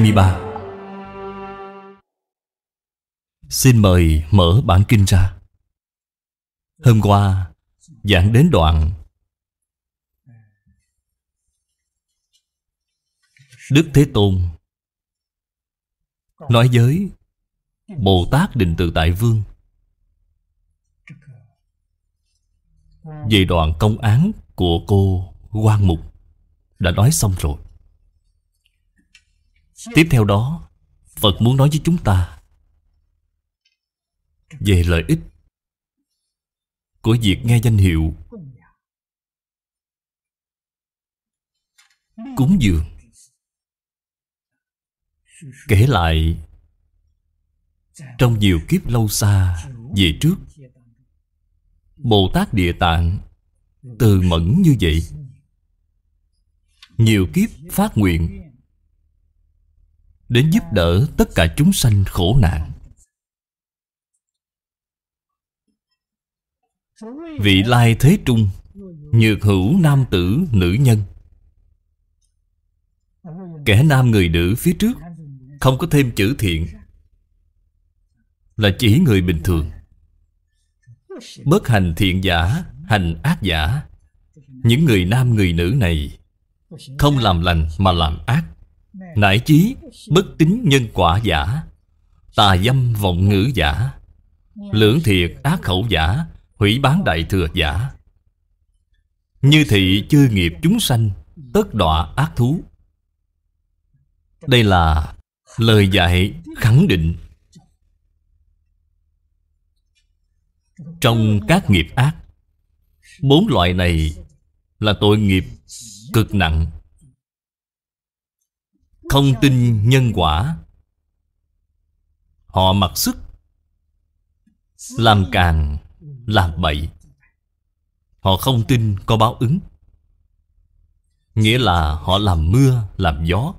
23 Xin mời mở bản kinh ra Hôm qua giảng đến đoạn Đức Thế Tôn Nói với Bồ Tát Định Tự Tại Vương Về đoạn công án của cô Quan Mục Đã nói xong rồi Tiếp theo đó Phật muốn nói với chúng ta Về lợi ích Của việc nghe danh hiệu Cúng dường Kể lại Trong nhiều kiếp lâu xa Về trước Bồ Tát Địa Tạng Từ mẫn như vậy Nhiều kiếp phát nguyện Đến giúp đỡ tất cả chúng sanh khổ nạn Vị lai thế trung Nhược hữu nam tử nữ nhân Kẻ nam người nữ phía trước Không có thêm chữ thiện Là chỉ người bình thường Bất hành thiện giả Hành ác giả Những người nam người nữ này Không làm lành mà làm ác Nải chí bất tính nhân quả giả Tà dâm vọng ngữ giả Lưỡng thiệt ác khẩu giả Hủy bán đại thừa giả Như thị chư nghiệp chúng sanh Tất đọa ác thú Đây là lời dạy khẳng định Trong các nghiệp ác Bốn loại này là tội nghiệp cực nặng không tin nhân quả Họ mặc sức Làm càng Làm bậy Họ không tin có báo ứng Nghĩa là họ làm mưa, làm gió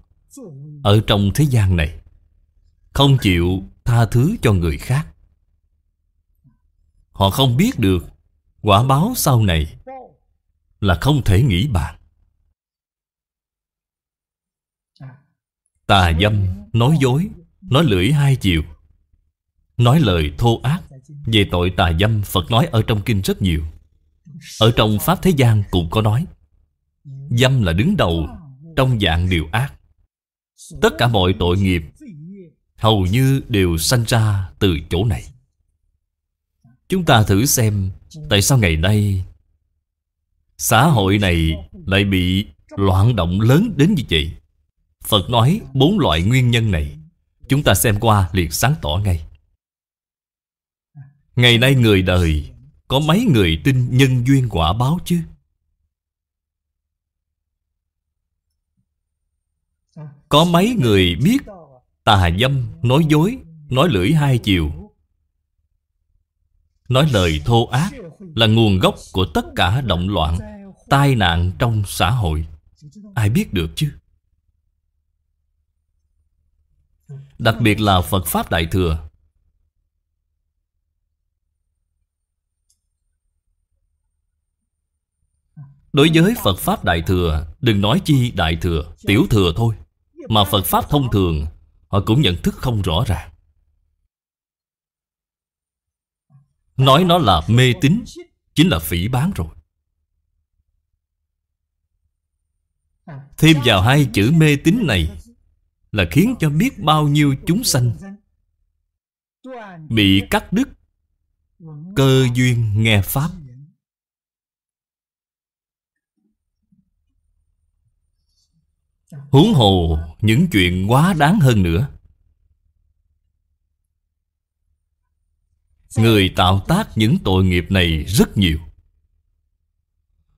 Ở trong thế gian này Không chịu tha thứ cho người khác Họ không biết được Quả báo sau này Là không thể nghĩ bàn Tà dâm, nói dối, nói lưỡi hai chiều Nói lời thô ác Về tội tà dâm Phật nói ở trong kinh rất nhiều Ở trong Pháp Thế gian cũng có nói Dâm là đứng đầu trong dạng điều ác Tất cả mọi tội nghiệp Hầu như đều sanh ra từ chỗ này Chúng ta thử xem Tại sao ngày nay Xã hội này lại bị loạn động lớn đến như vậy Phật nói bốn loại nguyên nhân này Chúng ta xem qua liền sáng tỏ ngay Ngày nay người đời Có mấy người tin nhân duyên quả báo chứ Có mấy người biết Tà dâm, nói dối, nói lưỡi hai chiều Nói lời thô ác Là nguồn gốc của tất cả động loạn Tai nạn trong xã hội Ai biết được chứ Đặc biệt là Phật Pháp Đại Thừa Đối với Phật Pháp Đại Thừa Đừng nói chi Đại Thừa Tiểu Thừa thôi Mà Phật Pháp thông thường Họ cũng nhận thức không rõ ràng Nói nó là mê tín Chính là phỉ bán rồi Thêm vào hai chữ mê tín này là khiến cho biết bao nhiêu chúng sanh bị cắt đứt cơ duyên nghe pháp huống hồ những chuyện quá đáng hơn nữa người tạo tác những tội nghiệp này rất nhiều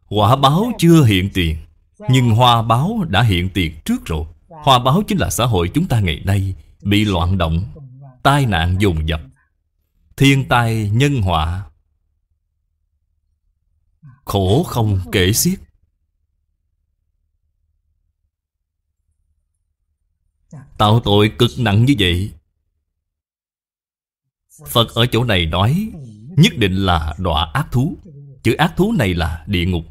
quả báo chưa hiện tiền nhưng hoa báo đã hiện tiền trước rồi Hòa báo chính là xã hội chúng ta ngày nay Bị loạn động Tai nạn dồn dập Thiên tai nhân họa Khổ không kể xiết Tạo tội cực nặng như vậy Phật ở chỗ này nói Nhất định là đọa ác thú Chữ ác thú này là địa ngục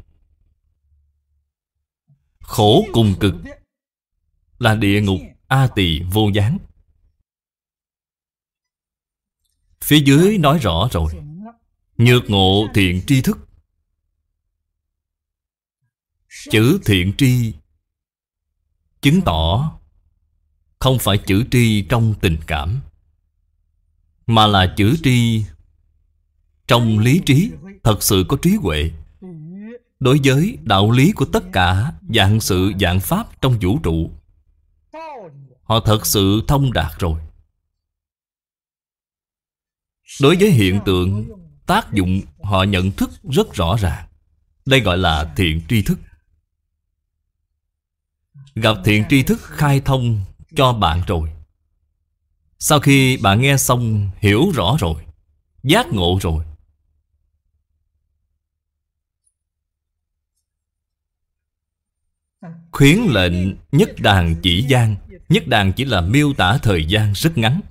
Khổ cùng cực là địa ngục A Tỳ vô gián Phía dưới nói rõ rồi Nhược ngộ thiện tri thức Chữ thiện tri Chứng tỏ Không phải chữ tri trong tình cảm Mà là chữ tri Trong lý trí Thật sự có trí huệ Đối với đạo lý của tất cả Dạng sự dạng pháp trong vũ trụ Họ thật sự thông đạt rồi Đối với hiện tượng Tác dụng họ nhận thức rất rõ ràng Đây gọi là thiện tri thức Gặp thiện tri thức khai thông cho bạn rồi Sau khi bạn nghe xong hiểu rõ rồi Giác ngộ rồi Khuyến lệnh nhất đàn chỉ gian Nhất đàn chỉ là miêu tả thời gian rất ngắn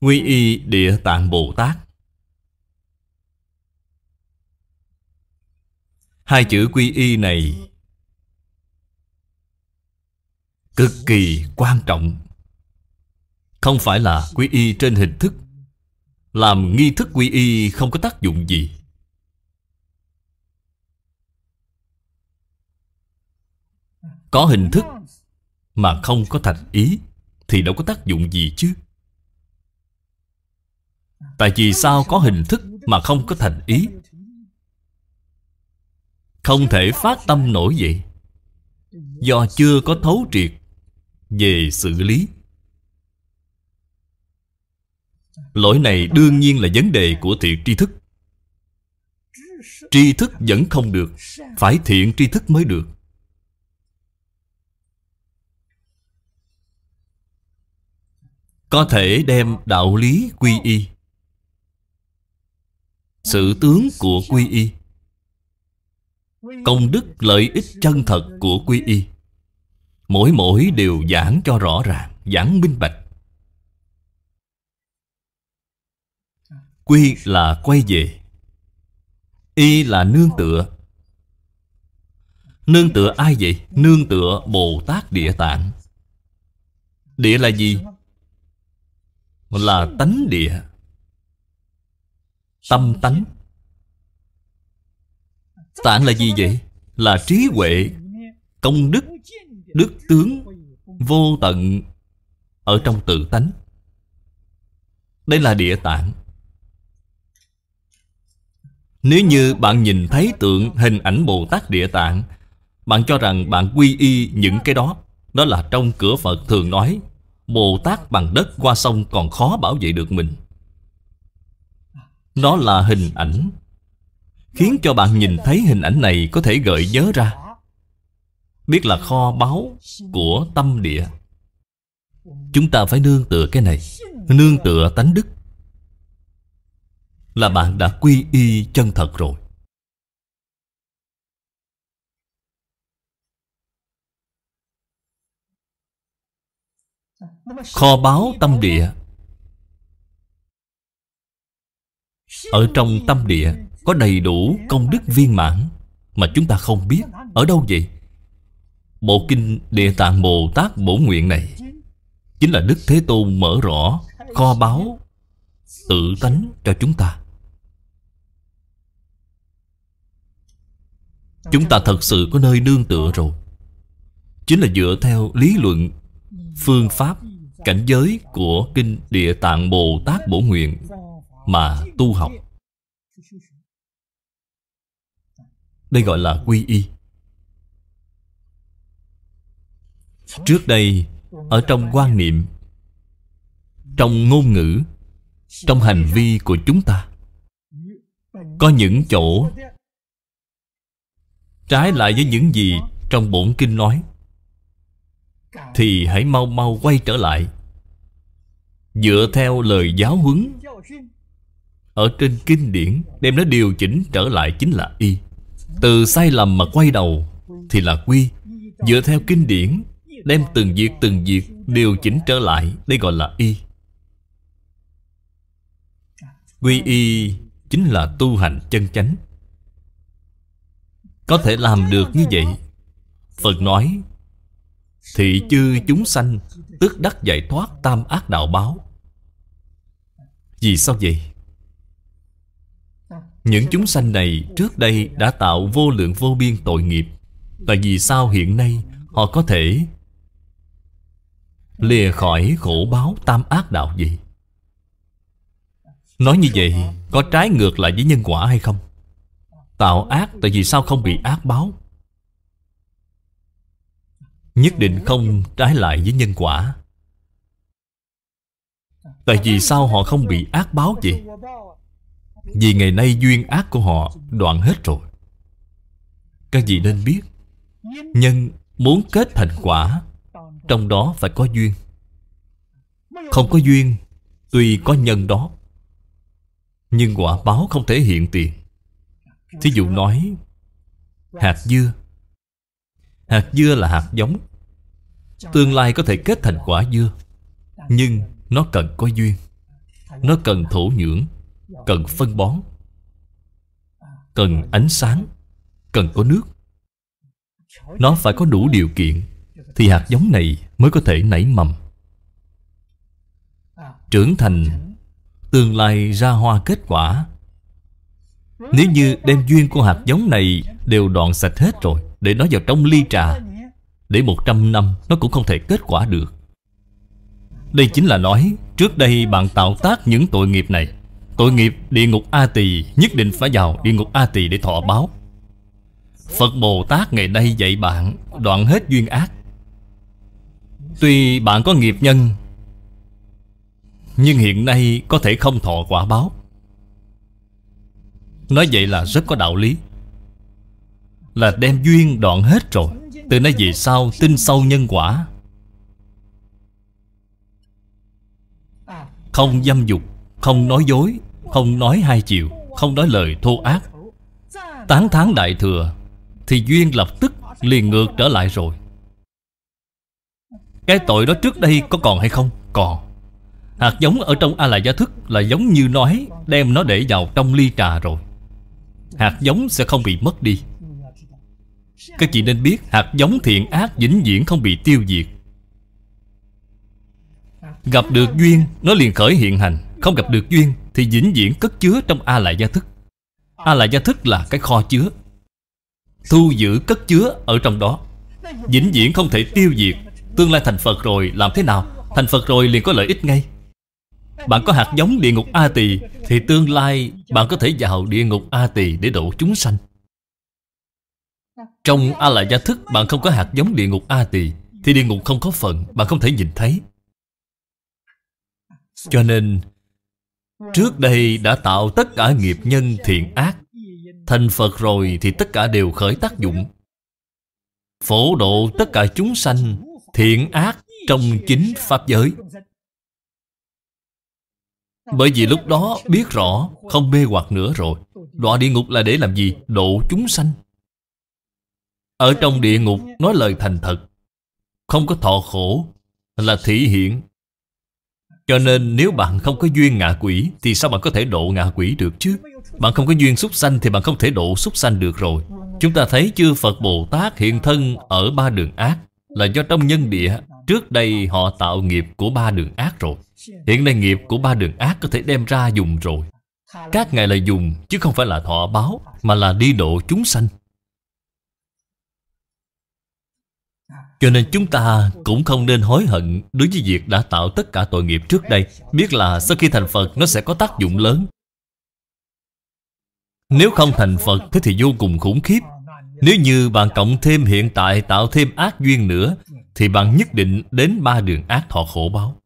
Quy y địa tạng Bồ Tát Hai chữ quy y này Cực kỳ quan trọng Không phải là quy y trên hình thức Làm nghi thức quy y không có tác dụng gì Có hình thức mà không có thành ý thì đâu có tác dụng gì chứ tại vì sao có hình thức mà không có thành ý không thể phát tâm nổi vậy do chưa có thấu triệt về xử lý lỗi này đương nhiên là vấn đề của thiện tri thức tri thức vẫn không được phải thiện tri thức mới được có thể đem đạo lý quy y sự tướng của quy y công đức lợi ích chân thật của quy y mỗi mỗi đều giảng cho rõ ràng giảng minh bạch quy là quay về y là nương tựa nương tựa ai vậy nương tựa bồ tát địa tạng địa là gì là tánh địa Tâm tánh Tạng là gì vậy? Là trí huệ Công đức Đức tướng Vô tận Ở trong tự tánh Đây là địa tạng Nếu như bạn nhìn thấy tượng hình ảnh Bồ Tát Địa Tạng Bạn cho rằng bạn quy y những cái đó Đó là trong cửa Phật thường nói Bồ Tát bằng đất qua sông còn khó bảo vệ được mình Nó là hình ảnh Khiến cho bạn nhìn thấy hình ảnh này có thể gợi nhớ ra Biết là kho báu của tâm địa Chúng ta phải nương tựa cái này Nương tựa tánh đức Là bạn đã quy y chân thật rồi Kho báu tâm địa Ở trong tâm địa Có đầy đủ công đức viên mãn Mà chúng ta không biết Ở đâu vậy Bộ kinh Địa Tạng Bồ Tát Bổ Nguyện này Chính là Đức Thế Tôn mở rõ Kho báu Tự tánh cho chúng ta Chúng ta thật sự có nơi nương tựa rồi Chính là dựa theo lý luận Phương pháp cảnh giới của Kinh Địa Tạng Bồ Tát Bổ Nguyện mà tu học. Đây gọi là quy y. Trước đây, ở trong quan niệm, trong ngôn ngữ, trong hành vi của chúng ta, có những chỗ trái lại với những gì trong bổn kinh nói thì hãy mau mau quay trở lại dựa theo lời giáo huấn ở trên kinh điển đem nó điều chỉnh trở lại chính là y từ sai lầm mà quay đầu thì là quy dựa theo kinh điển đem từng việc từng việc điều chỉnh trở lại đây gọi là y quy y chính là tu hành chân chánh có thể làm được như vậy phật nói Thị chư chúng sanh Tức đắc giải thoát tam ác đạo báo Vì sao vậy? Những chúng sanh này trước đây đã tạo vô lượng vô biên tội nghiệp Tại vì sao hiện nay họ có thể Lìa khỏi khổ báo tam ác đạo gì? Nói như vậy có trái ngược lại với nhân quả hay không? Tạo ác tại vì sao không bị ác báo Nhất định không trái lại với nhân quả Tại vì sao họ không bị ác báo vậy? Vì ngày nay duyên ác của họ đoạn hết rồi Các vị nên biết Nhân muốn kết thành quả Trong đó phải có duyên Không có duyên Tuy có nhân đó Nhưng quả báo không thể hiện tiền Thí dụ nói Hạt dưa Hạt à, dưa là hạt giống Tương lai có thể kết thành quả dưa Nhưng nó cần có duyên Nó cần thổ nhưỡng Cần phân bón Cần ánh sáng Cần có nước Nó phải có đủ điều kiện Thì hạt giống này mới có thể nảy mầm Trưởng thành Tương lai ra hoa kết quả Nếu như đem duyên của hạt giống này Đều đoạn sạch hết rồi để nó vào trong ly trà Để 100 năm nó cũng không thể kết quả được Đây chính là nói Trước đây bạn tạo tác những tội nghiệp này Tội nghiệp địa ngục A Tỳ Nhất định phải vào địa ngục A Tỳ để thọ báo Phật Bồ Tát ngày nay dạy bạn Đoạn hết duyên ác Tuy bạn có nghiệp nhân Nhưng hiện nay có thể không thọ quả báo Nói vậy là rất có đạo lý là đem duyên đoạn hết rồi Từ nay về sau tin sâu nhân quả Không dâm dục Không nói dối Không nói hai chiều Không nói lời thô ác Tán tháng đại thừa Thì duyên lập tức liền ngược trở lại rồi Cái tội đó trước đây có còn hay không? Còn Hạt giống ở trong A-la gia thức là giống như nói Đem nó để vào trong ly trà rồi Hạt giống sẽ không bị mất đi các chị nên biết hạt giống thiện ác vĩnh viễn không bị tiêu diệt Gặp được duyên Nó liền khởi hiện hành Không gặp được duyên Thì vĩnh viễn cất chứa trong A Lại Gia Thức A Lại Gia Thức là cái kho chứa Thu giữ cất chứa ở trong đó Vĩnh viễn không thể tiêu diệt Tương lai thành Phật rồi làm thế nào Thành Phật rồi liền có lợi ích ngay Bạn có hạt giống địa ngục A Tỳ Thì tương lai bạn có thể vào địa ngục A Tỳ để độ chúng sanh trong A la Gia Thức bạn không có hạt giống địa ngục A Tỳ Thì địa ngục không có phận, bạn không thể nhìn thấy Cho nên Trước đây đã tạo tất cả nghiệp nhân thiện ác Thành Phật rồi thì tất cả đều khởi tác dụng Phổ độ tất cả chúng sanh Thiện ác trong chính Pháp giới Bởi vì lúc đó biết rõ Không mê hoặc nữa rồi Đọa địa ngục là để làm gì? Độ chúng sanh ở trong địa ngục nói lời thành thật Không có thọ khổ Là thị hiện Cho nên nếu bạn không có duyên ngạ quỷ Thì sao bạn có thể độ ngạ quỷ được chứ Bạn không có duyên súc sanh Thì bạn không thể độ súc sanh được rồi Chúng ta thấy chư Phật Bồ Tát hiện thân Ở ba đường ác Là do trong nhân địa Trước đây họ tạo nghiệp của ba đường ác rồi Hiện nay nghiệp của ba đường ác Có thể đem ra dùng rồi các ngài là dùng chứ không phải là thọ báo Mà là đi độ chúng sanh Cho nên chúng ta cũng không nên hối hận đối với việc đã tạo tất cả tội nghiệp trước đây. Biết là sau khi thành Phật nó sẽ có tác dụng lớn. Nếu không thành Phật thế thì vô cùng khủng khiếp. Nếu như bạn cộng thêm hiện tại tạo thêm ác duyên nữa Thì bạn nhất định đến ba đường ác thọ khổ báo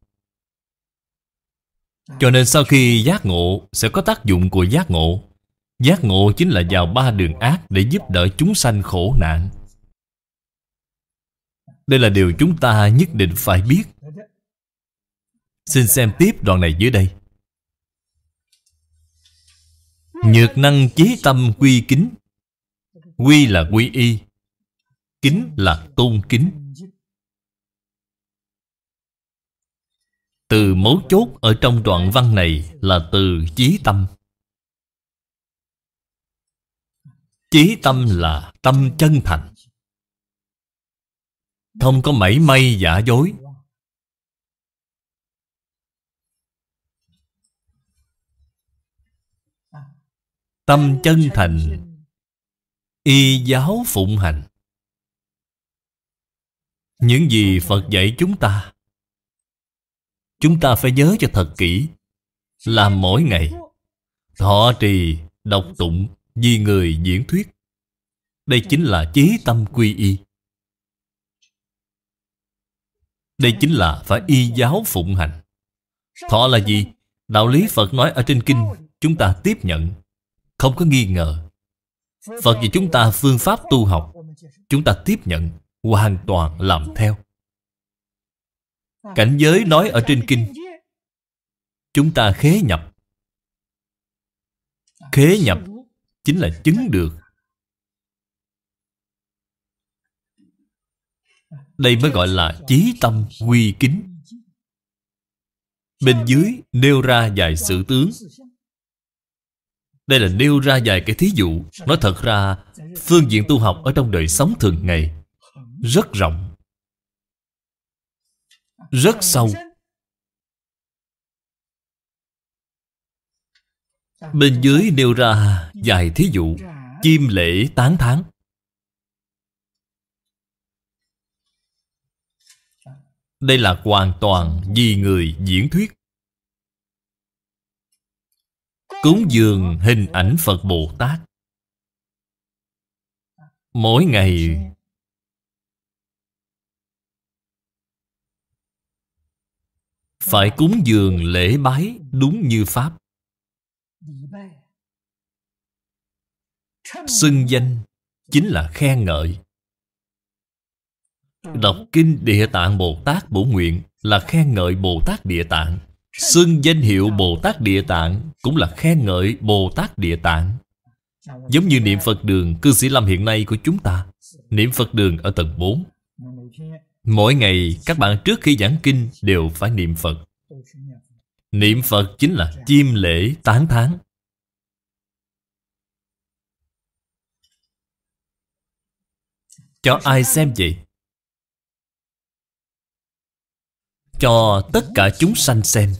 Cho nên sau khi giác ngộ sẽ có tác dụng của giác ngộ Giác ngộ chính là vào ba đường ác để giúp đỡ chúng sanh khổ nạn đây là điều chúng ta nhất định phải biết Xin xem tiếp đoạn này dưới đây Nhược năng chế tâm quy kính Quy là quy y Kính là tôn kính Từ mấu chốt ở trong đoạn văn này là từ chí tâm Chí tâm là tâm chân thành không có mảy may giả dối Tâm chân thành Y giáo phụng hành Những gì Phật dạy chúng ta Chúng ta phải nhớ cho thật kỹ Làm mỗi ngày Thọ trì, đọc tụng Vì người diễn thuyết Đây chính là chí tâm quy y Đây chính là phải y giáo phụng hành Thọ là gì? Đạo lý Phật nói ở trên kinh Chúng ta tiếp nhận Không có nghi ngờ Phật dạy chúng ta phương pháp tu học Chúng ta tiếp nhận Hoàn toàn làm theo Cảnh giới nói ở trên kinh Chúng ta khế nhập Khế nhập Chính là chứng được Đây mới gọi là chí tâm quy kính Bên dưới nêu ra vài sự tướng Đây là nêu ra vài cái thí dụ Nói thật ra Phương diện tu học ở trong đời sống thường ngày Rất rộng Rất sâu Bên dưới nêu ra vài thí dụ Chim lễ tán tháng Đây là hoàn toàn vì người diễn thuyết Cúng dường hình ảnh Phật Bồ Tát Mỗi ngày Phải cúng dường lễ bái đúng như Pháp Xưng danh chính là khen ngợi Ừ. Đọc kinh Địa Tạng Bồ Tát bổ nguyện là khen ngợi Bồ Tát Địa Tạng. Xưng danh hiệu Bồ Tát Địa Tạng cũng là khen ngợi Bồ Tát Địa Tạng. Giống như niệm Phật đường cư sĩ Lâm hiện nay của chúng ta. Niệm Phật đường ở tầng 4. Mỗi ngày các bạn trước khi giảng kinh đều phải niệm Phật. Niệm Phật chính là chim lễ tán thán Cho ai xem vậy? cho tất cả chúng sanh xem.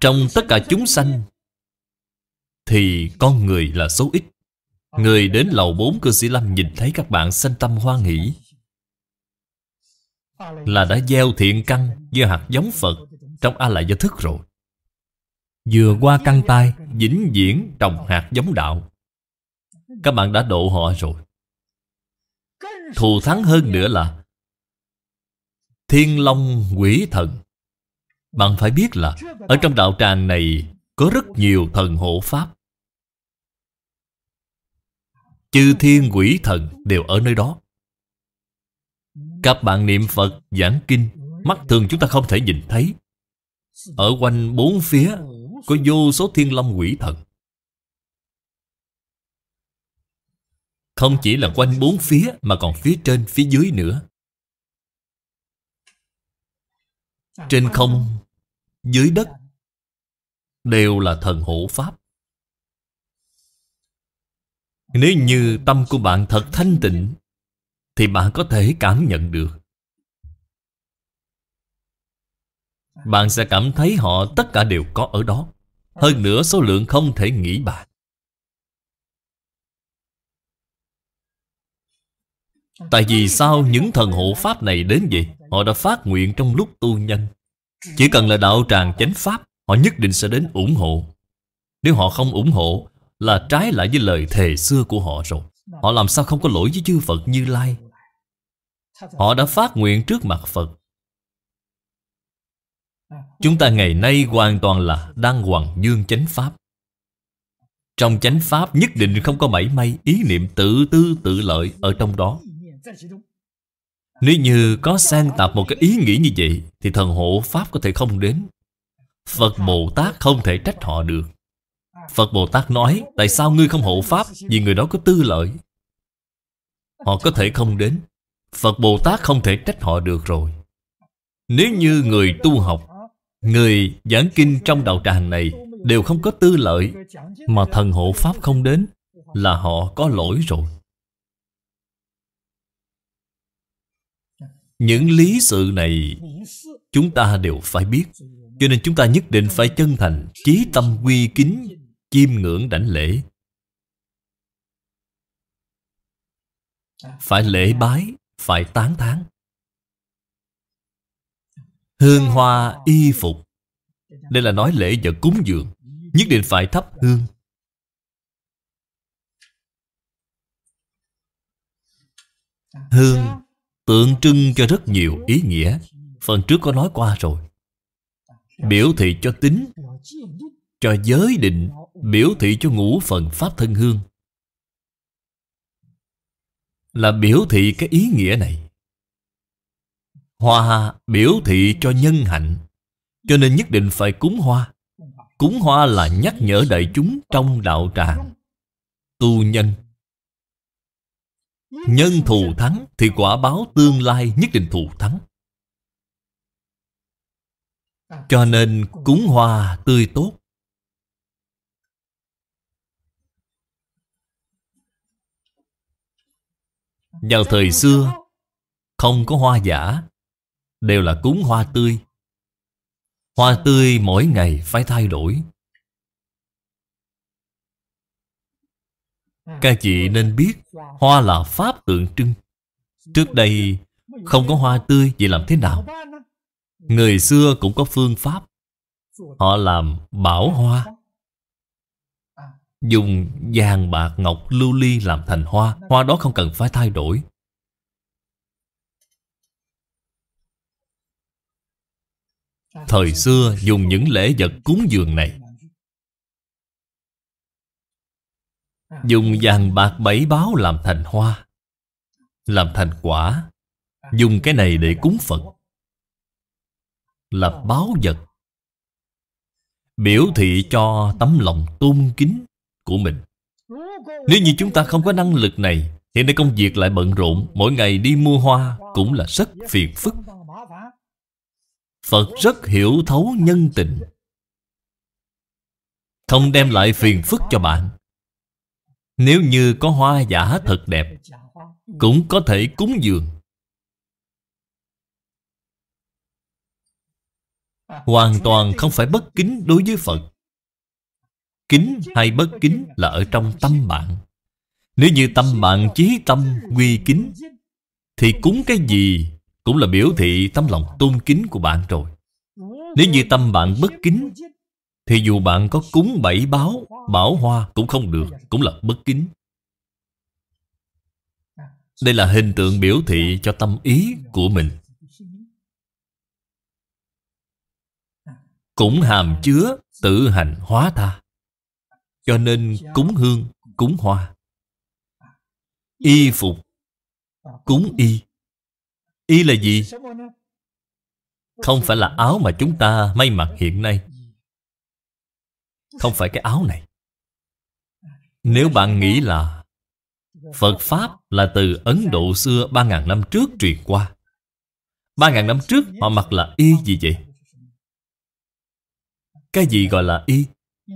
Trong tất cả chúng sanh Thì con người là số ít Người đến lầu bốn cư sĩ Lâm nhìn thấy các bạn sanh tâm hoan hỷ Là đã gieo thiện căn gieo hạt giống Phật Trong A Lại Do Thức rồi Vừa qua căng tay Vĩnh viễn trồng hạt giống đạo Các bạn đã độ họ rồi Thù thắng hơn nữa là Thiên Long quỷ thần Bạn phải biết là Ở trong đạo tràng này Có rất nhiều thần hộ pháp Chư thiên quỷ thần đều ở nơi đó Các bạn niệm Phật giảng kinh Mắt thường chúng ta không thể nhìn thấy Ở quanh bốn phía Có vô số thiên long quỷ thần Không chỉ là quanh bốn phía mà còn phía trên, phía dưới nữa. Trên không, dưới đất đều là thần hộ pháp. Nếu như tâm của bạn thật thanh tịnh thì bạn có thể cảm nhận được. Bạn sẽ cảm thấy họ tất cả đều có ở đó. Hơn nữa số lượng không thể nghĩ bạn. Tại vì sao những thần hộ Pháp này đến vậy? Họ đã phát nguyện trong lúc tu nhân Chỉ cần là đạo tràng chánh Pháp Họ nhất định sẽ đến ủng hộ Nếu họ không ủng hộ Là trái lại với lời thề xưa của họ rồi Họ làm sao không có lỗi với chư Phật Như Lai Họ đã phát nguyện trước mặt Phật Chúng ta ngày nay hoàn toàn là đang hoàng dương chánh Pháp Trong chánh Pháp nhất định không có mảy may ý niệm tự tư tự lợi ở trong đó nếu như có sang tạp một cái ý nghĩ như vậy Thì thần hộ Pháp có thể không đến Phật Bồ Tát không thể trách họ được Phật Bồ Tát nói Tại sao ngươi không hộ Pháp Vì người đó có tư lợi Họ có thể không đến Phật Bồ Tát không thể trách họ được rồi Nếu như người tu học Người giảng kinh trong đạo tràng này Đều không có tư lợi Mà thần hộ Pháp không đến Là họ có lỗi rồi Những lý sự này Chúng ta đều phải biết Cho nên chúng ta nhất định phải chân thành Chí tâm quy kính Chiêm ngưỡng đảnh lễ Phải lễ bái Phải tán thán Hương hoa y phục Đây là nói lễ và cúng dường Nhất định phải thắp hương Hương tượng trưng cho rất nhiều ý nghĩa phần trước có nói qua rồi biểu thị cho tính cho giới định biểu thị cho ngũ phần pháp thân hương là biểu thị cái ý nghĩa này hoa biểu thị cho nhân hạnh cho nên nhất định phải cúng hoa cúng hoa là nhắc nhở đại chúng trong đạo tràng tu nhân Nhân thù thắng thì quả báo tương lai nhất định thù thắng Cho nên cúng hoa tươi tốt Vào thời xưa Không có hoa giả Đều là cúng hoa tươi Hoa tươi mỗi ngày phải thay đổi Các vị nên biết Hoa là pháp tượng trưng Trước đây không có hoa tươi Vậy làm thế nào Người xưa cũng có phương pháp Họ làm bảo hoa Dùng vàng bạc ngọc lưu ly làm thành hoa Hoa đó không cần phải thay đổi Thời xưa dùng những lễ vật cúng dường này Dùng vàng bạc bảy báo làm thành hoa Làm thành quả Dùng cái này để cúng Phật Là báo vật Biểu thị cho tấm lòng tôn kính của mình Nếu như chúng ta không có năng lực này Hiện nay công việc lại bận rộn Mỗi ngày đi mua hoa cũng là rất phiền phức Phật rất hiểu thấu nhân tình Không đem lại phiền phức cho bạn nếu như có hoa giả thật đẹp Cũng có thể cúng dường Hoàn toàn không phải bất kính đối với Phật Kính hay bất kính là ở trong tâm bạn Nếu như tâm bạn chí tâm quy kính Thì cúng cái gì cũng là biểu thị tấm lòng tôn kính của bạn rồi Nếu như tâm bạn bất kính thì dù bạn có cúng bảy báo Bảo hoa cũng không được Cũng là bất kính Đây là hình tượng biểu thị cho tâm ý của mình Cũng hàm chứa tự hành hóa tha Cho nên cúng hương, cúng hoa Y phục Cúng y Y là gì? Không phải là áo mà chúng ta may mặc hiện nay không phải cái áo này Nếu bạn nghĩ là Phật Pháp là từ Ấn Độ xưa ba ngàn năm trước truyền qua ba ngàn năm trước họ mặc là y gì vậy? Cái gì gọi là y?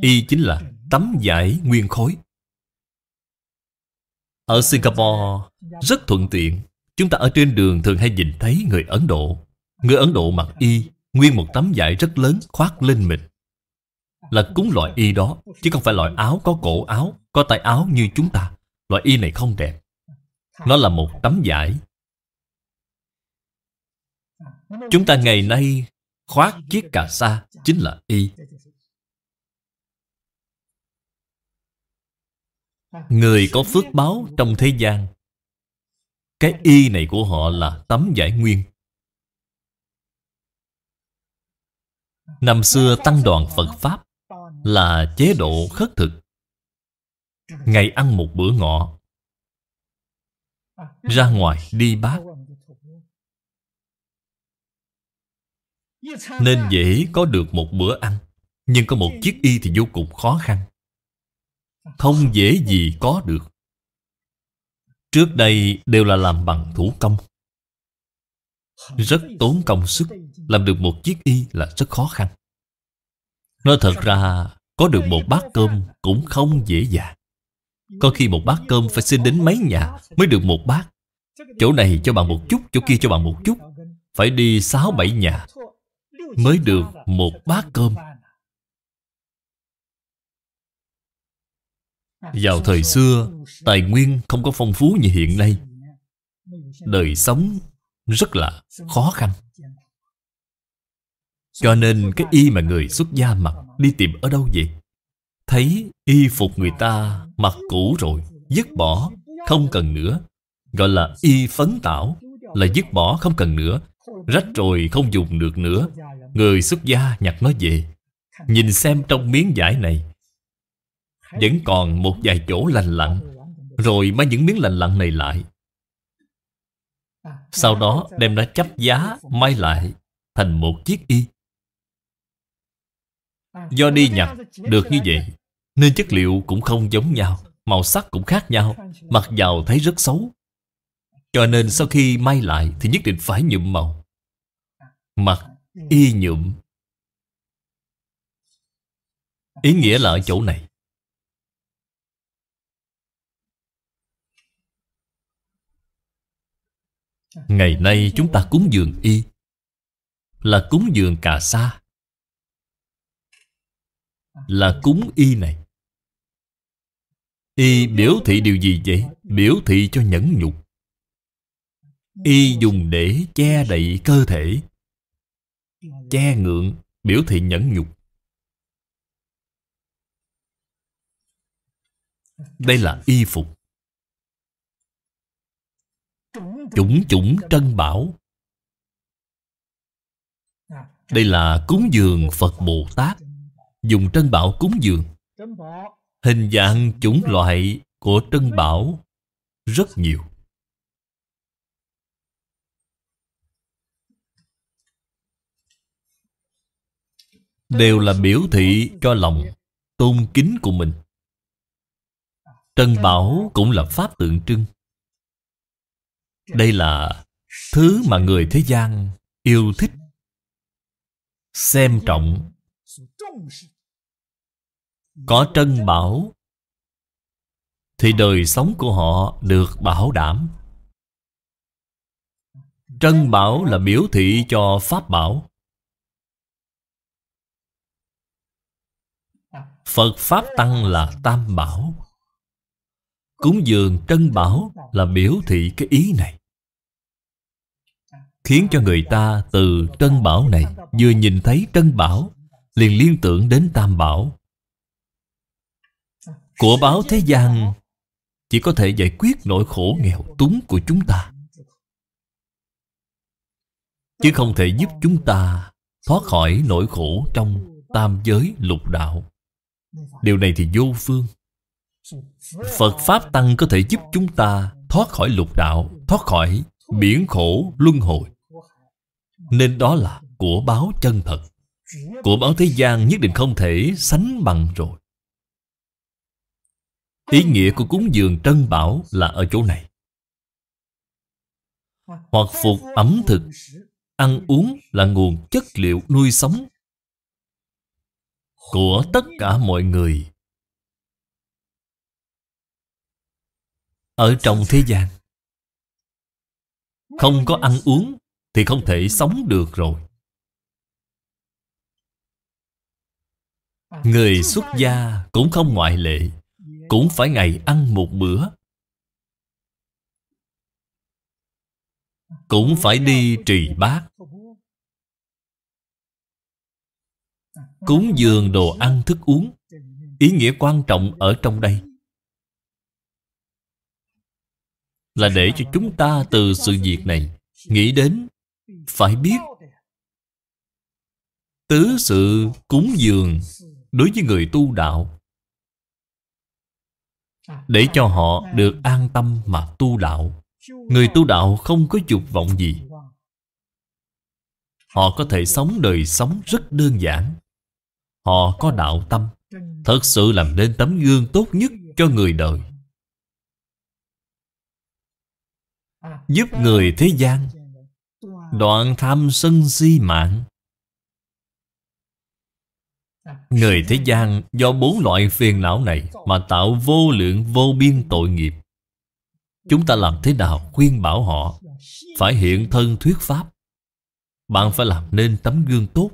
Y chính là tấm vải nguyên khối Ở Singapore rất thuận tiện Chúng ta ở trên đường thường hay nhìn thấy người Ấn Độ Người Ấn Độ mặc y Nguyên một tấm vải rất lớn khoác lên mình là cúng loại y đó chứ không phải loại áo có cổ áo có tay áo như chúng ta loại y này không đẹp nó là một tấm vải chúng ta ngày nay khoác chiếc cà sa chính là y người có phước báo trong thế gian cái y này của họ là tấm giải nguyên Năm xưa tăng đoàn Phật Pháp là chế độ khất thực Ngày ăn một bữa ngọ Ra ngoài đi bác Nên dễ có được một bữa ăn Nhưng có một chiếc y thì vô cùng khó khăn Không dễ gì có được Trước đây đều là làm bằng thủ công Rất tốn công sức Làm được một chiếc y là rất khó khăn Nói thật ra Có được một bát cơm cũng không dễ dàng Có khi một bát cơm phải xin đến mấy nhà Mới được một bát Chỗ này cho bạn một chút Chỗ kia cho bạn một chút Phải đi 6-7 nhà Mới được một bát cơm Vào thời xưa Tài nguyên không có phong phú như hiện nay Đời sống rất là khó khăn cho nên cái y mà người xuất gia mặc Đi tìm ở đâu vậy Thấy y phục người ta mặc cũ rồi Dứt bỏ Không cần nữa Gọi là y phấn tảo Là dứt bỏ không cần nữa Rách rồi không dùng được nữa Người xuất gia nhặt nó về Nhìn xem trong miếng vải này Vẫn còn một vài chỗ lành lặn Rồi mang những miếng lành lặn này lại Sau đó đem nó chấp giá may lại Thành một chiếc y Do đi nhặt được như vậy Nên chất liệu cũng không giống nhau Màu sắc cũng khác nhau Mặc vào thấy rất xấu Cho nên sau khi may lại Thì nhất định phải nhuộm màu mặc y nhuộm Ý nghĩa là ở chỗ này Ngày nay chúng ta cúng dường y Là cúng dường cà sa là cúng y này Y biểu thị điều gì vậy? Biểu thị cho nhẫn nhục Y dùng để che đậy cơ thể Che ngượng Biểu thị nhẫn nhục Đây là y phục Chủng chủng trân bảo Đây là cúng dường Phật Bồ Tát dùng trân bảo cúng dường. Hình dạng chủng loại của trân bảo rất nhiều. Đều là biểu thị cho lòng tôn kính của mình. Trân bảo cũng là pháp tượng trưng. Đây là thứ mà người thế gian yêu thích xem trọng có trân bảo thì đời sống của họ được bảo đảm trân bảo là biểu thị cho pháp bảo phật pháp tăng là tam bảo cúng dường trân bảo là biểu thị cái ý này khiến cho người ta từ trân bảo này vừa nhìn thấy trân bảo liền liên tưởng đến Tam Bảo Của báo thế gian Chỉ có thể giải quyết nỗi khổ nghèo túng của chúng ta Chứ không thể giúp chúng ta Thoát khỏi nỗi khổ trong tam giới lục đạo Điều này thì vô phương Phật Pháp Tăng có thể giúp chúng ta thoát khỏi lục đạo Thoát khỏi biển khổ luân hồi Nên đó là của báo chân thật của báo thế gian nhất định không thể sánh bằng rồi ý nghĩa của cúng dường trân bảo là ở chỗ này hoặc phục ẩm thực ăn uống là nguồn chất liệu nuôi sống của tất cả mọi người ở trong thế gian không có ăn uống thì không thể sống được rồi Người xuất gia cũng không ngoại lệ Cũng phải ngày ăn một bữa Cũng phải đi trì bát Cúng dường đồ ăn thức uống Ý nghĩa quan trọng ở trong đây Là để cho chúng ta từ sự việc này Nghĩ đến Phải biết Tứ sự cúng dường đối với người tu đạo à, để à, cho họ à. được an tâm mà tu đạo người tu đạo không có dục vọng gì họ có thể sống đời sống rất đơn giản họ có đạo tâm thật sự làm nên tấm gương tốt nhất cho người đời giúp người thế gian đoạn tham sân si mạng Người thế gian do bốn loại phiền não này Mà tạo vô lượng vô biên tội nghiệp Chúng ta làm thế nào khuyên bảo họ Phải hiện thân thuyết pháp Bạn phải làm nên tấm gương tốt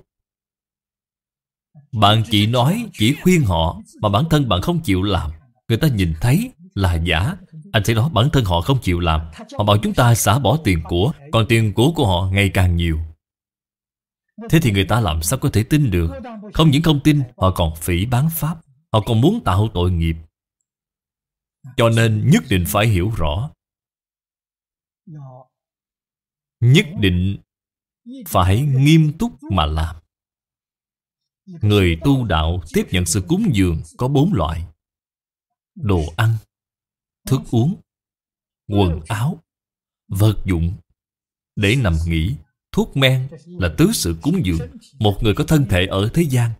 Bạn chỉ nói, chỉ khuyên họ Mà bản thân bạn không chịu làm Người ta nhìn thấy là giả Anh sẽ nói bản thân họ không chịu làm Họ bảo chúng ta xả bỏ tiền của Còn tiền của của họ ngày càng nhiều Thế thì người ta làm sao có thể tin được Không những không tin Họ còn phỉ bán Pháp Họ còn muốn tạo tội nghiệp Cho nên nhất định phải hiểu rõ Nhất định phải nghiêm túc mà làm Người tu đạo tiếp nhận sự cúng dường có bốn loại Đồ ăn Thức uống Quần áo Vật dụng Để nằm nghỉ Thuốc men là tứ sự cúng dường Một người có thân thể ở thế gian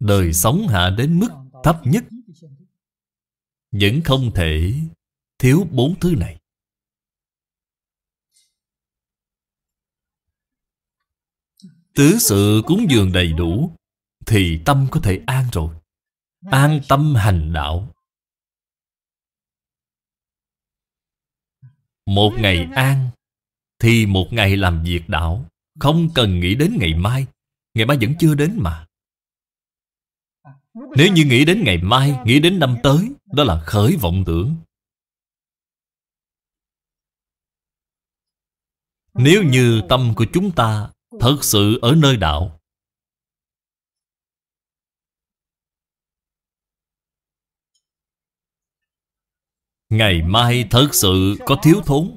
Đời sống hạ đến mức thấp nhất Vẫn không thể thiếu bốn thứ này Tứ sự cúng dường đầy đủ Thì tâm có thể an rồi An tâm hành đạo Một ngày an thì một ngày làm việc đạo Không cần nghĩ đến ngày mai Ngày mai vẫn chưa đến mà Nếu như nghĩ đến ngày mai Nghĩ đến năm tới Đó là khởi vọng tưởng Nếu như tâm của chúng ta Thật sự ở nơi đạo Ngày mai thật sự có thiếu thốn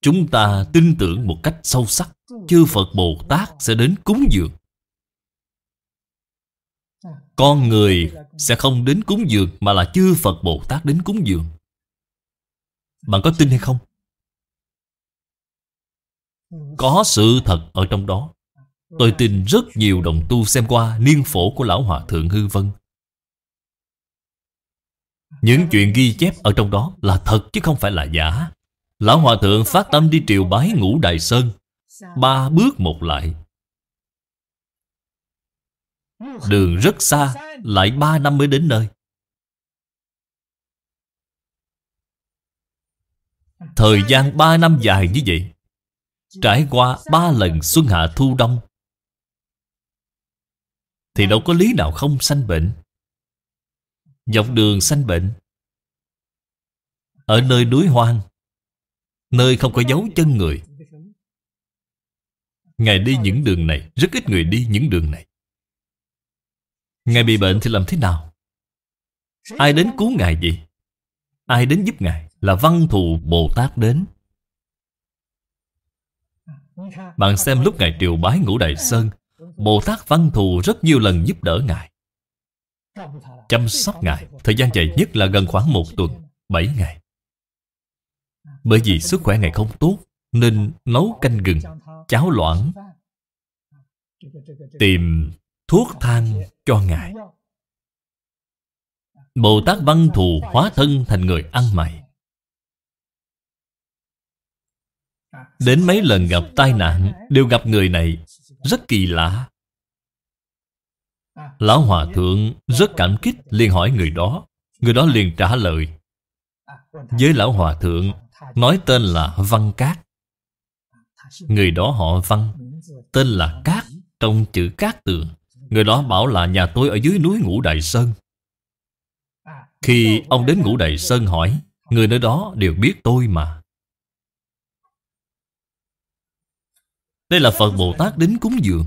Chúng ta tin tưởng một cách sâu sắc Chư Phật Bồ Tát sẽ đến cúng dường Con người sẽ không đến cúng dường Mà là chư Phật Bồ Tát đến cúng dường Bạn có tin hay không? Có sự thật ở trong đó Tôi tin rất nhiều đồng tu xem qua Niên phổ của Lão Hòa Thượng Hư Vân Những chuyện ghi chép ở trong đó là thật chứ không phải là giả Lão Hòa Thượng phát tâm đi triều bái ngũ Đại Sơn Ba bước một lại Đường rất xa Lại ba năm mới đến nơi Thời gian ba năm dài như vậy Trải qua ba lần xuân hạ thu đông Thì đâu có lý nào không sanh bệnh Dọc đường sanh bệnh Ở nơi núi hoang Nơi không có dấu chân người Ngài đi những đường này Rất ít người đi những đường này Ngài bị bệnh thì làm thế nào? Ai đến cứu Ngài gì? Ai đến giúp Ngài? Là văn thù Bồ Tát đến Bạn xem lúc Ngài triều bái Ngũ Đại Sơn Bồ Tát văn thù rất nhiều lần giúp đỡ Ngài Chăm sóc Ngài Thời gian dài nhất là gần khoảng một tuần bảy ngày bởi vì sức khỏe Ngài không tốt Nên nấu canh gừng Cháo loãng Tìm thuốc thang cho Ngài Bồ Tát Văn Thù hóa thân thành người ăn mày Đến mấy lần gặp tai nạn Đều gặp người này Rất kỳ lạ Lão Hòa Thượng rất cảm kích liền hỏi người đó Người đó liền trả lời Với Lão Hòa Thượng Nói tên là Văn Cát Người đó họ Văn Tên là Cát Trong chữ Cát Tường Người đó bảo là nhà tôi ở dưới núi Ngũ Đại Sơn Khi ông đến Ngũ Đại Sơn hỏi Người nơi đó đều biết tôi mà Đây là Phật Bồ Tát đến cúng dường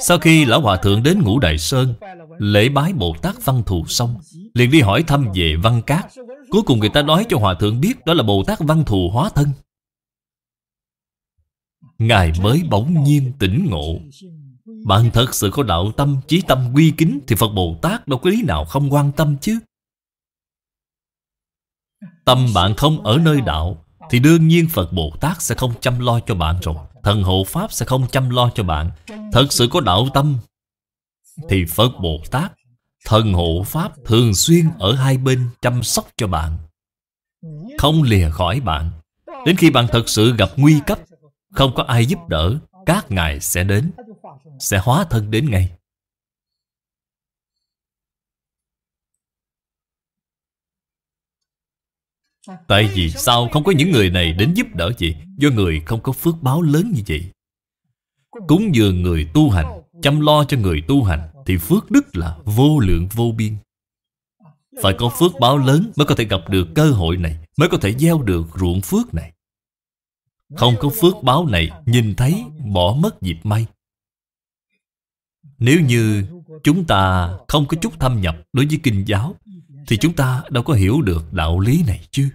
Sau khi Lão Hòa Thượng đến Ngũ Đại Sơn Lễ bái Bồ Tát Văn Thù xong Liền đi hỏi thăm về Văn Cát Cuối cùng người ta nói cho Hòa Thượng biết Đó là Bồ Tát Văn Thù Hóa Thân Ngài mới bỗng nhiên tỉnh ngộ Bạn thật sự có đạo tâm, chí tâm quy kính Thì Phật Bồ Tát đâu có lý nào không quan tâm chứ Tâm bạn không ở nơi đạo Thì đương nhiên Phật Bồ Tát sẽ không chăm lo cho bạn rồi Thần hộ Pháp sẽ không chăm lo cho bạn Thật sự có đạo tâm Thì Phật Bồ Tát Thần hộ Pháp thường xuyên ở hai bên chăm sóc cho bạn Không lìa khỏi bạn Đến khi bạn thật sự gặp nguy cấp Không có ai giúp đỡ Các ngài sẽ đến Sẽ hóa thân đến ngay Tại vì sao không có những người này đến giúp đỡ chị Do người không có phước báo lớn như vậy Cúng dường người tu hành Chăm lo cho người tu hành thì phước đức là vô lượng vô biên phải có phước báo lớn mới có thể gặp được cơ hội này mới có thể gieo được ruộng phước này không có phước báo này nhìn thấy bỏ mất dịp may nếu như chúng ta không có chút thâm nhập đối với kinh giáo thì chúng ta đâu có hiểu được đạo lý này chứ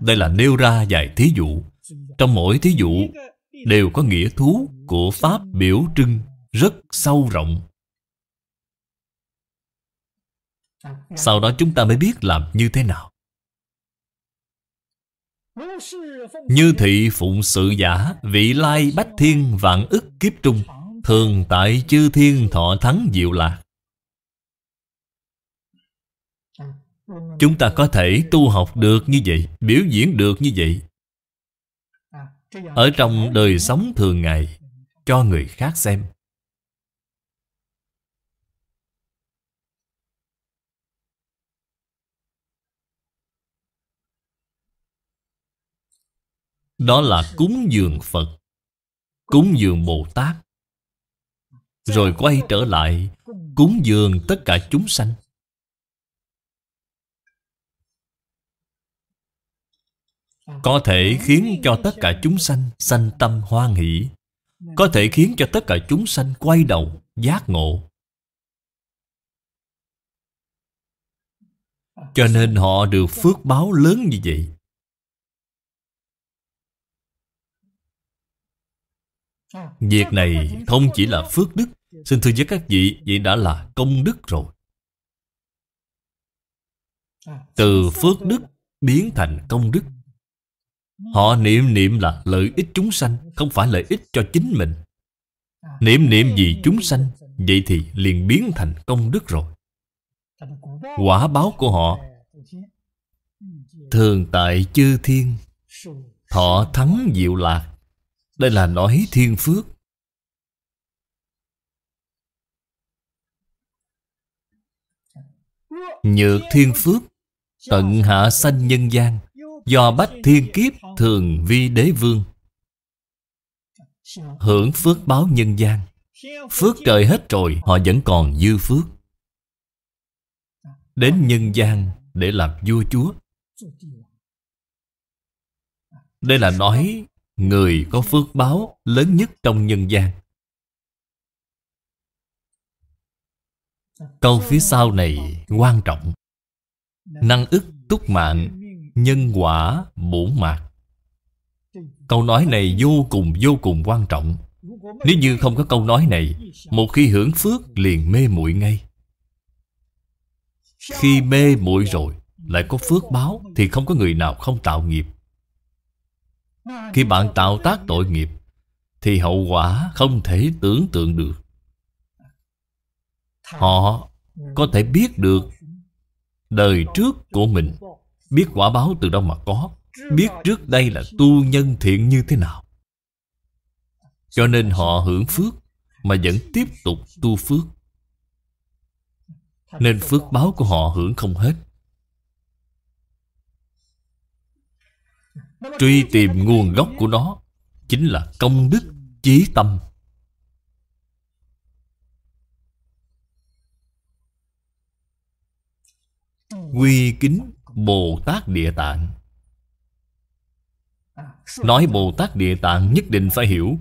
đây là nêu ra vài thí dụ trong mỗi thí dụ đều có nghĩa thú của Pháp biểu trưng rất sâu rộng. Sau đó chúng ta mới biết làm như thế nào. Như thị phụng sự giả, vị lai bách thiên vạn ức kiếp trung, thường tại chư thiên thọ thắng diệu lạc. Chúng ta có thể tu học được như vậy, biểu diễn được như vậy, ở trong đời sống thường ngày cho người khác xem đó là cúng dường phật cúng dường bồ tát rồi quay trở lại cúng dường tất cả chúng sanh có thể khiến cho tất cả chúng sanh sanh tâm hoan hỷ có thể khiến cho tất cả chúng sanh quay đầu giác ngộ cho nên họ được phước báo lớn như vậy việc này không chỉ là phước đức xin thưa với các vị vậy đã là công đức rồi từ phước đức biến thành công đức Họ niệm niệm là lợi ích chúng sanh Không phải lợi ích cho chính mình Niệm niệm vì chúng sanh Vậy thì liền biến thành công đức rồi Quả báo của họ Thường tại chư thiên Thọ thắng diệu lạc Đây là nói thiên phước Nhược thiên phước Tận hạ sanh nhân gian Do bách thiên kiếp thường vi đế vương Hưởng phước báo nhân gian Phước trời hết rồi Họ vẫn còn dư phước Đến nhân gian để làm vua chúa Đây là nói Người có phước báo lớn nhất trong nhân gian Câu phía sau này quan trọng Năng ức túc mạng nhân quả bổn mạc câu nói này vô cùng vô cùng quan trọng nếu như không có câu nói này một khi hưởng phước liền mê muội ngay khi mê muội rồi lại có phước báo thì không có người nào không tạo nghiệp khi bạn tạo tác tội nghiệp thì hậu quả không thể tưởng tượng được họ có thể biết được đời trước của mình Biết quả báo từ đâu mà có Biết trước đây là tu nhân thiện như thế nào Cho nên họ hưởng phước Mà vẫn tiếp tục tu phước Nên phước báo của họ hưởng không hết Truy tìm nguồn gốc của nó Chính là công đức chí tâm ừ. Quy kính Bồ Tát Địa Tạng à, Nói Bồ Tát Địa Tạng nhất định phải hiểu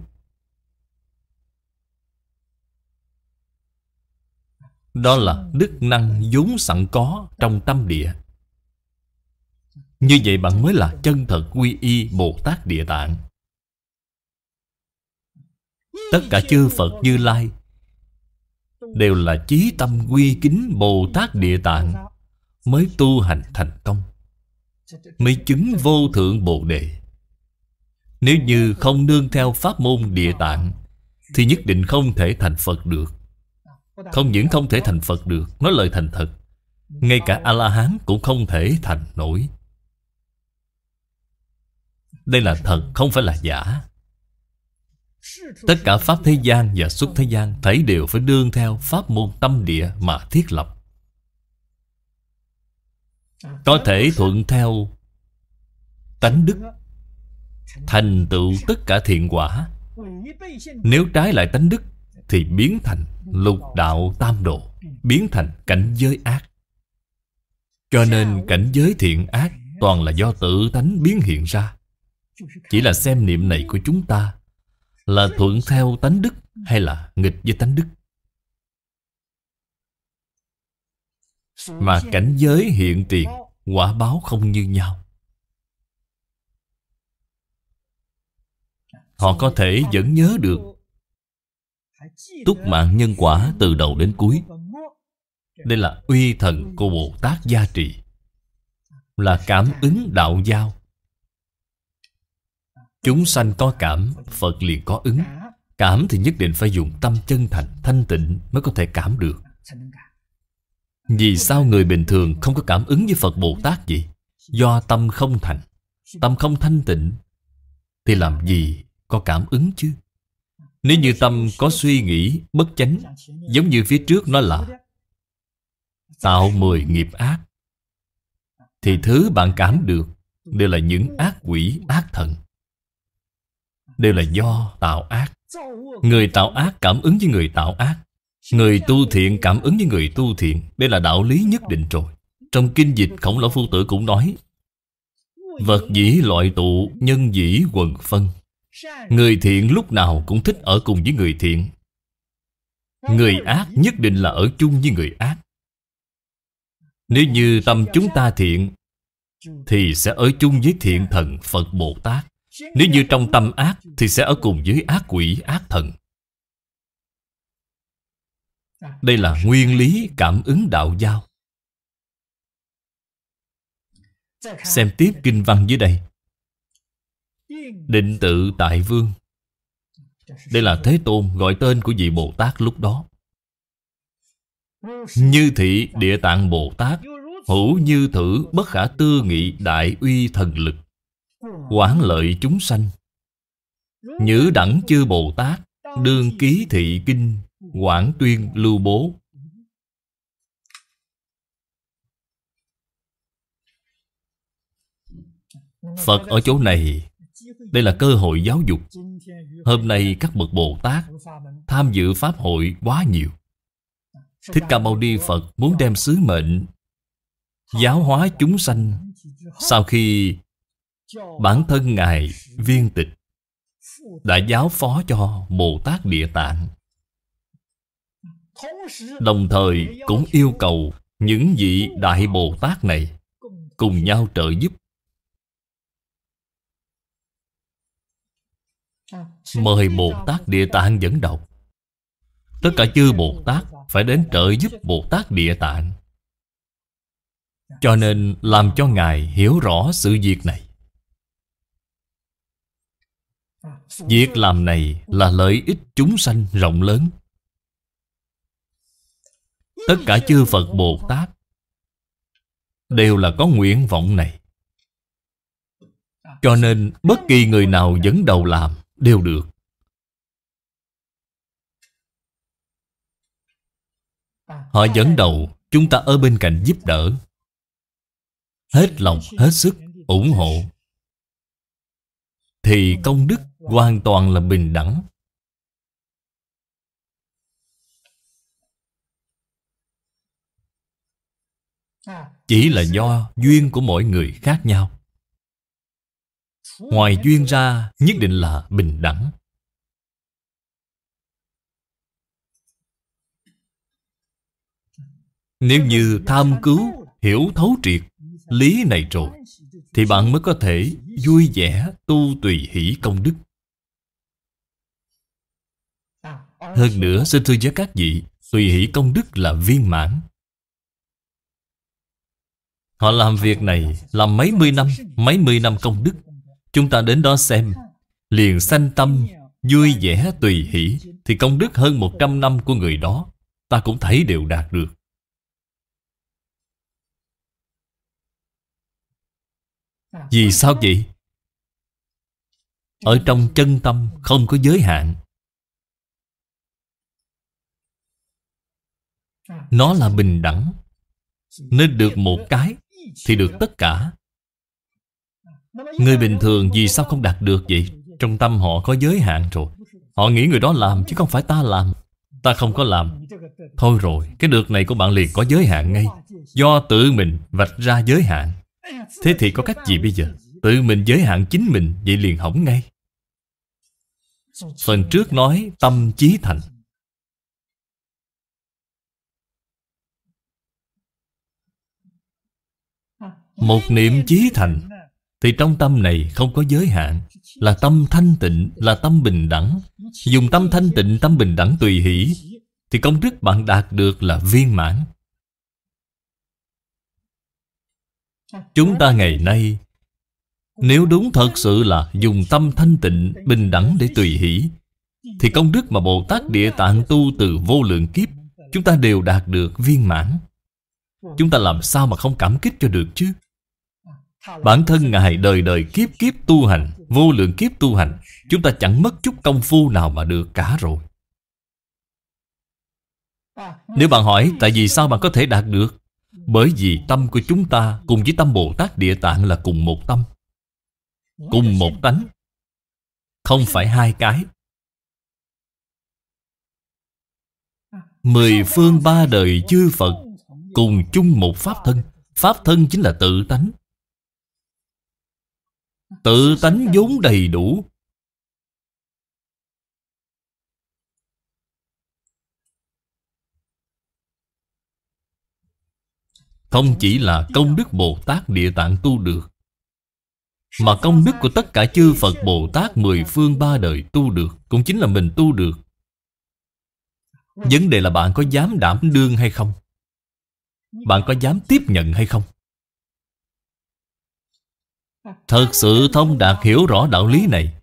Đó là đức năng vốn sẵn có trong tâm địa Như vậy bạn mới là chân thật quy y Bồ Tát Địa Tạng Tất cả chư Phật Như Lai Đều là chí tâm quy kính Bồ Tát Địa Tạng mới tu hành thành công mới chứng vô thượng bồ đề nếu như không nương theo pháp môn địa tạng thì nhất định không thể thành phật được không những không thể thành phật được nói lời thành thật ngay cả a la hán cũng không thể thành nổi đây là thật không phải là giả tất cả pháp thế gian và xuất thế gian thấy đều phải đương theo pháp môn tâm địa mà thiết lập có thể thuận theo tánh đức Thành tựu tất cả thiện quả Nếu trái lại tánh đức Thì biến thành lục đạo tam độ Biến thành cảnh giới ác Cho nên cảnh giới thiện ác Toàn là do tự tánh biến hiện ra Chỉ là xem niệm này của chúng ta Là thuận theo tánh đức Hay là nghịch với tánh đức Mà cảnh giới hiện tiền Quả báo không như nhau Họ có thể vẫn nhớ được Túc mạng nhân quả từ đầu đến cuối Đây là uy thần của Bồ Tát gia trì Là cảm ứng đạo giao Chúng sanh có cảm, Phật liền có ứng Cảm thì nhất định phải dùng tâm chân thành, thanh tịnh mới có thể cảm được vì sao người bình thường không có cảm ứng với Phật Bồ Tát vậy? Do tâm không thành Tâm không thanh tịnh Thì làm gì có cảm ứng chứ? Nếu như tâm có suy nghĩ bất chánh Giống như phía trước nó là Tạo mười nghiệp ác Thì thứ bạn cảm được Đều là những ác quỷ, ác thần Đều là do tạo ác Người tạo ác cảm ứng với người tạo ác Người tu thiện cảm ứng với người tu thiện Đây là đạo lý nhất định rồi Trong kinh dịch khổng lão phu tử cũng nói Vật dĩ loại tụ Nhân dĩ quần phân Người thiện lúc nào cũng thích ở cùng với người thiện Người ác nhất định là ở chung với người ác Nếu như tâm chúng ta thiện Thì sẽ ở chung với thiện thần Phật Bồ Tát Nếu như trong tâm ác Thì sẽ ở cùng với ác quỷ, ác thần À. đây là nguyên lý cảm ứng đạo giao xem tiếp kinh văn dưới đây định tự tại vương đây là thế tôn gọi tên của vị bồ tát lúc đó như thị địa tạng bồ tát hữu như thử bất khả tư nghị đại uy thần lực quản lợi chúng sanh nhữ đẳng chư bồ tát đương ký thị kinh Quảng Tuyên Lưu Bố Phật ở chỗ này Đây là cơ hội giáo dục Hôm nay các bậc Bồ Tát Tham dự Pháp hội quá nhiều Thích Ca Mâu Ni Phật muốn đem sứ mệnh Giáo hóa chúng sanh Sau khi Bản thân Ngài viên tịch Đã giáo phó cho Bồ Tát Địa Tạng Đồng thời cũng yêu cầu những vị Đại Bồ Tát này cùng nhau trợ giúp Mời Bồ Tát Địa Tạng dẫn đầu Tất cả chư Bồ Tát phải đến trợ giúp Bồ Tát Địa Tạng Cho nên làm cho Ngài hiểu rõ sự việc này Việc làm này là lợi ích chúng sanh rộng lớn Tất cả chư Phật Bồ Tát Đều là có nguyện vọng này Cho nên bất kỳ người nào dẫn đầu làm đều được Họ dẫn đầu Chúng ta ở bên cạnh giúp đỡ Hết lòng, hết sức, ủng hộ Thì công đức hoàn toàn là bình đẳng chỉ là do duyên của mỗi người khác nhau ngoài duyên ra nhất định là bình đẳng nếu như tham cứu hiểu thấu triệt lý này rồi thì bạn mới có thể vui vẻ tu tùy hỷ công đức hơn nữa xin thưa với các vị tùy hỷ công đức là viên mãn Họ làm việc này làm mấy mươi năm, mấy mươi năm công đức. Chúng ta đến đó xem, liền sanh tâm, vui vẻ tùy hỷ, thì công đức hơn 100 năm của người đó, ta cũng thấy đều đạt được. Vì sao vậy? Ở trong chân tâm không có giới hạn. Nó là bình đẳng, nên được một cái thì được tất cả Người bình thường vì sao không đạt được vậy Trong tâm họ có giới hạn rồi Họ nghĩ người đó làm chứ không phải ta làm Ta không có làm Thôi rồi, cái được này của bạn liền có giới hạn ngay Do tự mình vạch ra giới hạn Thế thì có cách gì bây giờ Tự mình giới hạn chính mình Vậy liền hỏng ngay Phần trước nói tâm trí thành Một niệm chí thành Thì trong tâm này không có giới hạn Là tâm thanh tịnh, là tâm bình đẳng Dùng tâm thanh tịnh, tâm bình đẳng tùy hỷ Thì công đức bạn đạt được là viên mãn Chúng ta ngày nay Nếu đúng thật sự là dùng tâm thanh tịnh, bình đẳng để tùy hỷ Thì công đức mà Bồ Tát Địa Tạng tu từ vô lượng kiếp Chúng ta đều đạt được viên mãn Chúng ta làm sao mà không cảm kích cho được chứ Bản thân Ngài đời đời kiếp kiếp tu hành Vô lượng kiếp tu hành Chúng ta chẳng mất chút công phu nào mà được cả rồi Nếu bạn hỏi tại vì sao bạn có thể đạt được Bởi vì tâm của chúng ta cùng với tâm Bồ Tát Địa Tạng là cùng một tâm Cùng một tánh Không phải hai cái Mười phương ba đời chư Phật Cùng chung một Pháp thân Pháp thân chính là tự tánh Tự tánh vốn đầy đủ Không chỉ là công đức Bồ Tát Địa Tạng tu được Mà công đức của tất cả chư Phật Bồ Tát Mười phương ba đời tu được Cũng chính là mình tu được Vấn đề là bạn có dám đảm đương hay không? Bạn có dám tiếp nhận hay không? Thật sự thông đạt hiểu rõ đạo lý này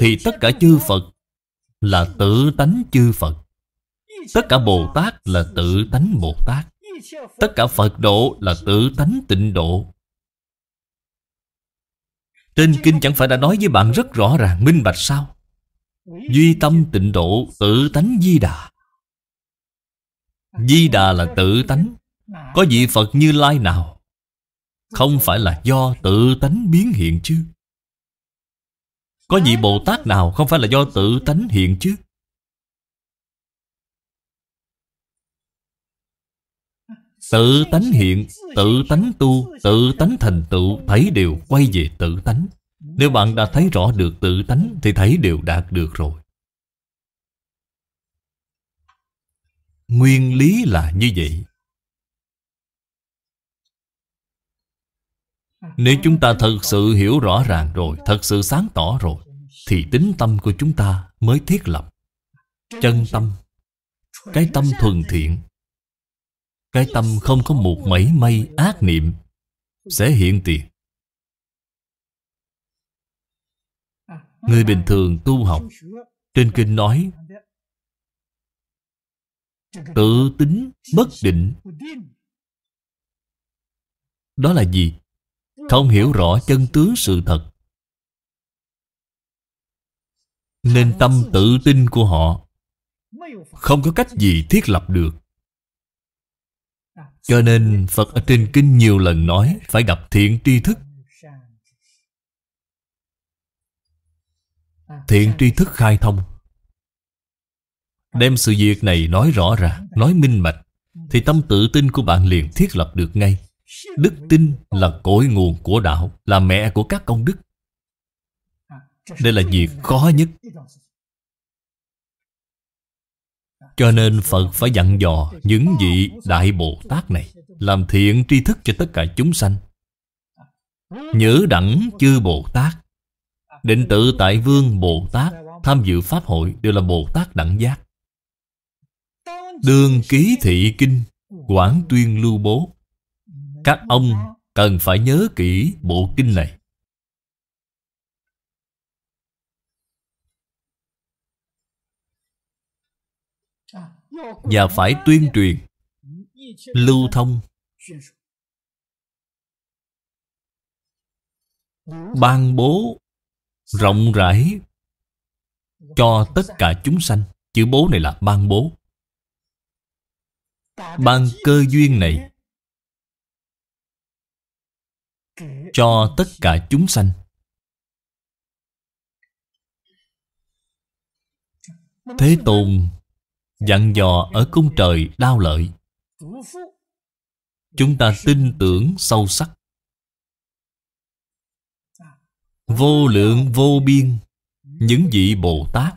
Thì tất cả chư Phật Là tự tánh chư Phật Tất cả Bồ Tát là tự tánh Bồ Tát Tất cả Phật độ là tự tánh tịnh độ Trên kinh chẳng phải đã nói với bạn rất rõ ràng minh bạch sao Duy tâm tịnh độ tự tánh di đà Di đà là tự tánh Có vị Phật như lai nào không phải là do tự tánh biến hiện chứ Có vị Bồ Tát nào không phải là do tự tánh hiện chứ Tự tánh hiện, tự tánh tu, tự tánh thành tựu Thấy đều quay về tự tánh Nếu bạn đã thấy rõ được tự tánh Thì thấy đều đạt được rồi Nguyên lý là như vậy Nếu chúng ta thật sự hiểu rõ ràng rồi Thật sự sáng tỏ rồi Thì tính tâm của chúng ta mới thiết lập Chân tâm Cái tâm thuần thiện Cái tâm không có một mảy may ác niệm Sẽ hiện tiền Người bình thường tu học Trên kinh nói Tự tính bất định Đó là gì? Không hiểu rõ chân tướng sự thật Nên tâm tự tin của họ Không có cách gì thiết lập được Cho nên Phật ở trên kinh nhiều lần nói Phải gặp thiện tri thức Thiện tri thức khai thông Đem sự việc này nói rõ ràng Nói minh bạch Thì tâm tự tin của bạn liền thiết lập được ngay Đức tin là cội nguồn của đạo Là mẹ của các công đức Đây là việc khó nhất Cho nên Phật phải dặn dò những vị Đại Bồ Tát này Làm thiện tri thức cho tất cả chúng sanh Nhớ đẳng chư Bồ Tát Định tự tại vương Bồ Tát Tham dự Pháp hội đều là Bồ Tát đẳng giác đương ký thị kinh Quảng tuyên lưu bố các ông cần phải nhớ kỹ bộ kinh này Và phải tuyên truyền Lưu thông Ban bố Rộng rãi Cho tất cả chúng sanh Chữ bố này là ban bố Ban cơ duyên này cho tất cả chúng sanh thế tôn dặn dò ở cung trời đao lợi chúng ta tin tưởng sâu sắc vô lượng vô biên những vị bồ tát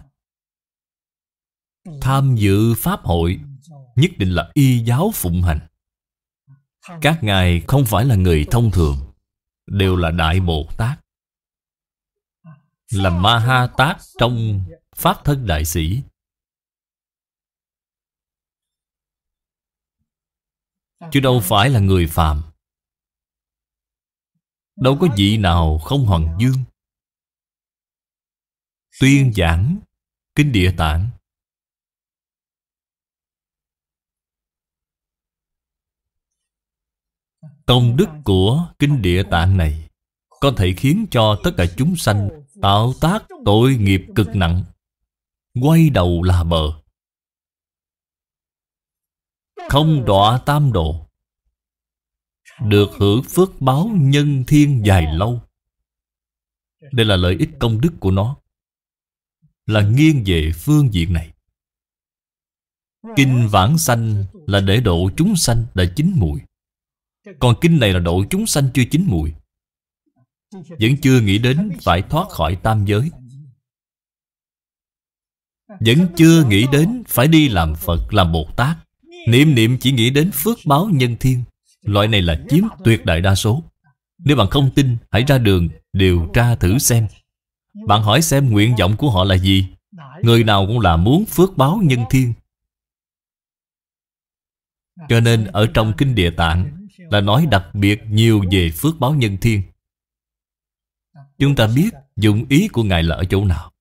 tham dự pháp hội nhất định là y giáo phụng hành các ngài không phải là người thông thường đều là Đại Bồ Tát Là Ma Ha Tát trong Pháp Thân Đại Sĩ Chứ đâu phải là người phàm Đâu có vị nào không hoàng dương Tuyên giảng Kinh Địa Tạng Công đức của Kinh Địa Tạng này Có thể khiến cho tất cả chúng sanh Tạo tác tội nghiệp cực nặng Quay đầu là bờ Không đọa tam độ Được hưởng phước báo nhân thiên dài lâu Đây là lợi ích công đức của nó Là nghiêng về phương diện này Kinh vãng sanh là để độ chúng sanh là chính mùi còn kinh này là độ chúng sanh chưa chín mùi Vẫn chưa nghĩ đến phải thoát khỏi tam giới Vẫn chưa nghĩ đến phải đi làm Phật, làm Bồ Tát Niệm niệm chỉ nghĩ đến phước báo nhân thiên Loại này là chiếm tuyệt đại đa số Nếu bạn không tin, hãy ra đường điều tra thử xem Bạn hỏi xem nguyện vọng của họ là gì Người nào cũng là muốn phước báo nhân thiên Cho nên ở trong Kinh Địa Tạng là nói đặc biệt nhiều về phước báo nhân thiên. Chúng ta biết dụng ý của Ngài là ở chỗ nào.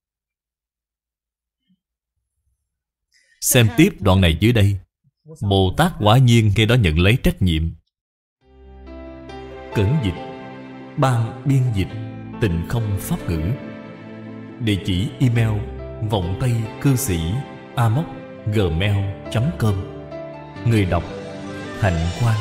Xem tiếp đoạn này dưới đây. Bồ Tát quả nhiên ngay đó nhận lấy trách nhiệm. Cẩn dịch, ban biên dịch, tình không pháp ngữ. Địa chỉ email vọng tây cư sĩ amoc gmail.com Người đọc Hạnh Quang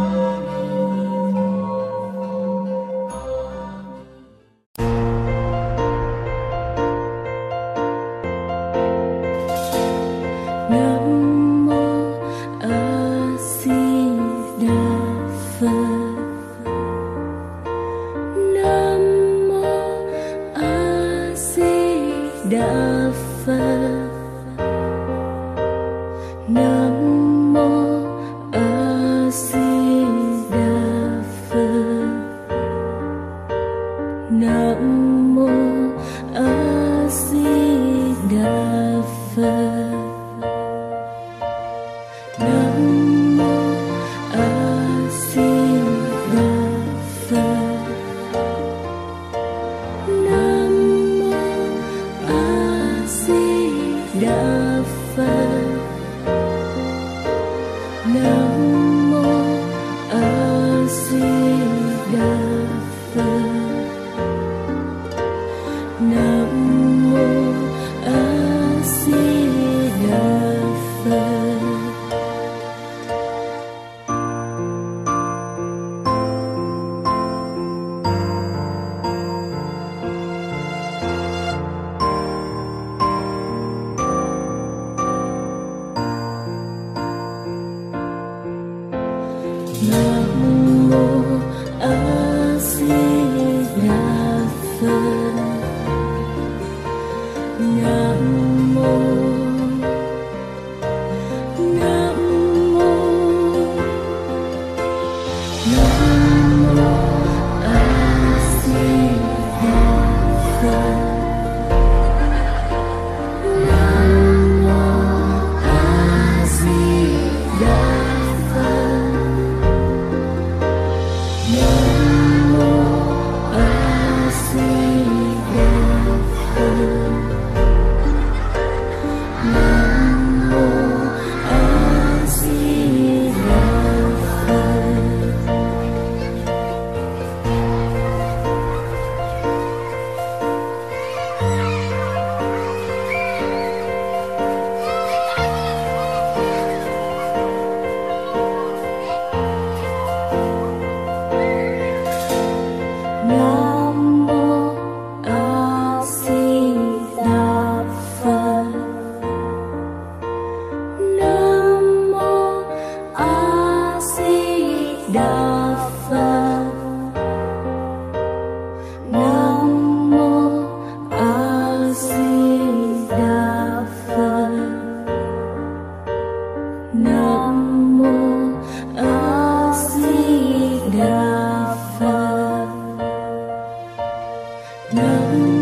No.